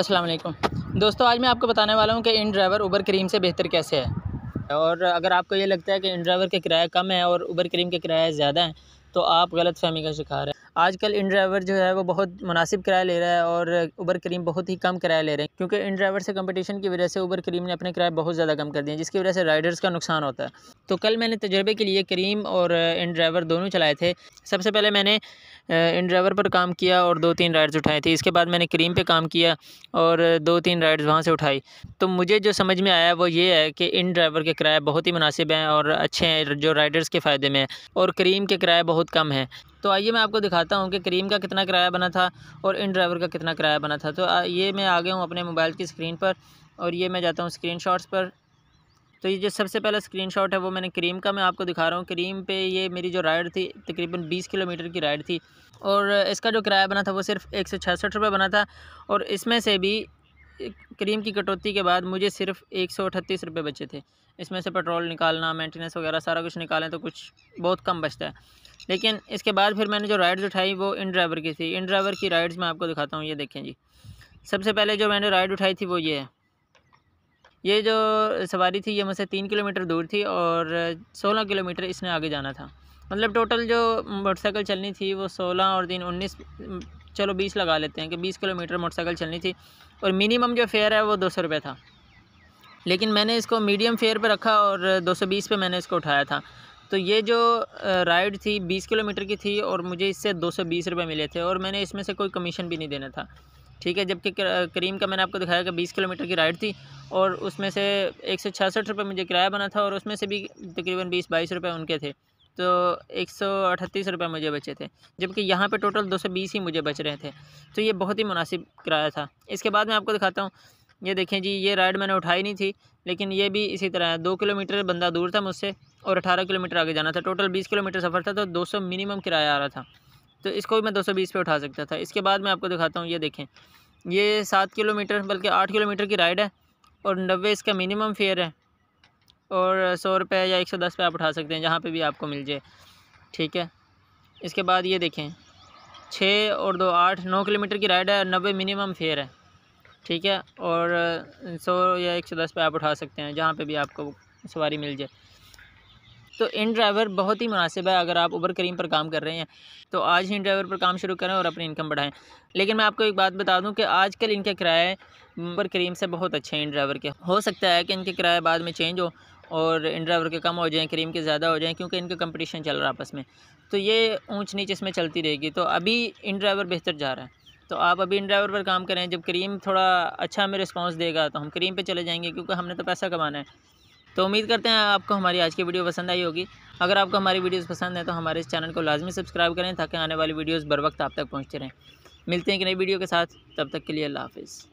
अस्सलाम वालेकुम दोस्तों आज मैं आपको बताने वाला हूँ कि इन ड्राइवर उबर क्रीम से बेहतर कैसे है और अगर आपको ये लगता है कि इन ड्राइवर के किराया कम है और उबर क्रीम के किराए ज़्यादा हैं तो आप गलत फहमी का शिकार है आजकल इन ड्राइवर जो है वो बहुत मुनासिब किराया ले रहा है और उबर क्रीम बहुत ही कम किराया ले रहे हैं क्योंकि इन ड्राइवर से कंपटीशन की वजह से उबर करीम ने अपने किराए बहुत ज़्यादा कम कर दिए जिसकी वजह से राइडर्स का नुकसान होता है तो कल मैंने तजर्बे के लिए करीम और इन ड्राइवर दोनों चलाए थे सबसे पहले मैंने इन ड्राइवर पर काम किया और दो तीन राइड्स उठाए थे इसके बाद मैंने करीम पे काम किया और दो तीन राइड्स वहाँ से उठाई तो मुझे जो समझ में आया वो ये है कि इन ड्राइवर के किराए बहुत ही मुनासिब हैं और अच्छे हैं जो राइडर्स के फ़ायदे में है और करीम के किराए बहुत कम हैं तो आइए मैं आपको दिखाता हूँ कि करीम का कितना किराया बना था और इन ड्राइवर का कितना किराया बना था तो ये मैं आ गया हूँ अपने मोबाइल की स्क्रीन पर और ये मैं जाता हूँ स्क्रीन पर तो ये जो सबसे पहला स्क्रीनशॉट है वो मैंने क्रीम का मैं आपको दिखा रहा हूँ क्रीम पे ये मेरी जो राइड थी तकरीबन बीस किलोमीटर की राइड थी और इसका जो किराया बना था वो सिर्फ एक सौ छियासठ रुपये बना था और इसमें से भी क्रीम की कटौती के बाद मुझे सिर्फ एक सौ अठतीस रुपये बचे थे इसमें से पेट्रोल निकालना मेंटेनेंस वगैरह सारा कुछ निकालें तो कुछ बहुत कम बचता है लेकिन इसके बाद फिर मैंने जो राइड्स उठाई वो इन ड्राइवर की थी इन ड्राइवर की राइड्स मैं आपको दिखाता हूँ ये देखें जी सबसे पहले जो मैंने राइड उठाई थी वो ये है ये जो सवारी थी ये मुझसे तीन किलोमीटर दूर थी और सोलह किलोमीटर इसने आगे जाना था मतलब टोटल जो मोटरसाइकिल चलनी थी वो सोलह और तीन उन्नीस चलो बीस लगा लेते हैं कि बीस किलोमीटर मोटरसाइकिल चलनी थी और मिनिमम जो फेयर है वो दो सौ रुपये था लेकिन मैंने इसको मीडियम फेयर पर रखा और दो सौ बीस पर मैंने इसको उठाया था तो ये जो राइड थी बीस किलोमीटर की थी और मुझे इससे दो सौ बीस रुपये मिले थे और मैंने इसमें से कोई कमीशन भी नहीं देना था ठीक है जबकि करीम का मैंने आपको दिखाया कि बीस किलोमीटर की राइड थी और उसमें से एक सौ छियासठ रुपये मुझे किराया बना था और उसमें से भी तकरीबन बीस बाईस रुपये उनके थे तो एक सौ अठतीस रुपये मुझे बचे थे जबकि यहाँ पे टोटल दो सौ बीस ही मुझे बच रहे थे तो ये बहुत ही मुनासिब किराया था इसके बाद मैं आपको दिखाता हूँ ये देखें जी ये राइड मैंने उठाई नहीं थी लेकिन ये भी इसी तरह है दो किलोमीटर बंदा दूर था मुझसे और अठारह किलोमीटर आगे जाना था टोटल बीस किलोमीटर सफ़र था तो दो सौ मिनिमम किराया आ रहा था तो इसको भी मैं 220 पे उठा सकता था इसके बाद मैं आपको दिखाता हूँ ये देखें ये सात किलोमीटर बल्कि आठ किलोमीटर की राइड है और नब्बे इसका मिनिमम फेयर है और सौ रुपये या एक सौ दस पे आप उठा सकते हैं जहाँ पे भी आपको मिल जाए ठीक है इसके बाद ये देखें छः और दो आठ नौ किलोमीटर की राइड है नब्बे मिनिमम फेयर है ठीक है और सौ या एक सौ दस पे आप उठा सकते हैं जहाँ पे भी आपको सवारी मिल जाए तो इन ड्राइवर बहुत ही मुनासिब है अगर आप उबर करीम पर काम कर रहे हैं तो आज ही इन ड्राइवर पर काम शुरू करें और अपनी इनकम बढ़ाएं लेकिन मैं आपको एक बात बता दूं कि आजकल इनके किराए उबर करीम से बहुत अच्छे हैं इन ड्राइवर के हो सकता है कि इनके किराए बाद में चेंज हो और इन ड्राइवर के कम हो जाएँ करीम के ज़्यादा हो जाएँ क्योंकि इनका कंपटीशन चल रहा है आपस में तो ये ऊँच नीच इसमें चलती रहेगी तो अभी इन ड्राइवर बेहतर जा रहा है तो आप अभी इन ड्राइवर पर काम करें जब करीम थोड़ा अच्छा हमें रिस्पांस देगा तो हम करीम पे चले जाएंगे क्योंकि हमने तो पैसा कमाना है तो उम्मीद करते हैं आपको हमारी आज की वीडियो पसंद आई होगी अगर आपको हमारी वीडियोस पसंद है तो हमारे इस चैनल को लाजमी सब्सक्राइब करें ताकि आने वाली वीडियोस बर वक्त आप तक पहुँचते रहें मिलते हैं एक नई वीडियो के साथ तब तक के लिए अल्लाह हाफिज़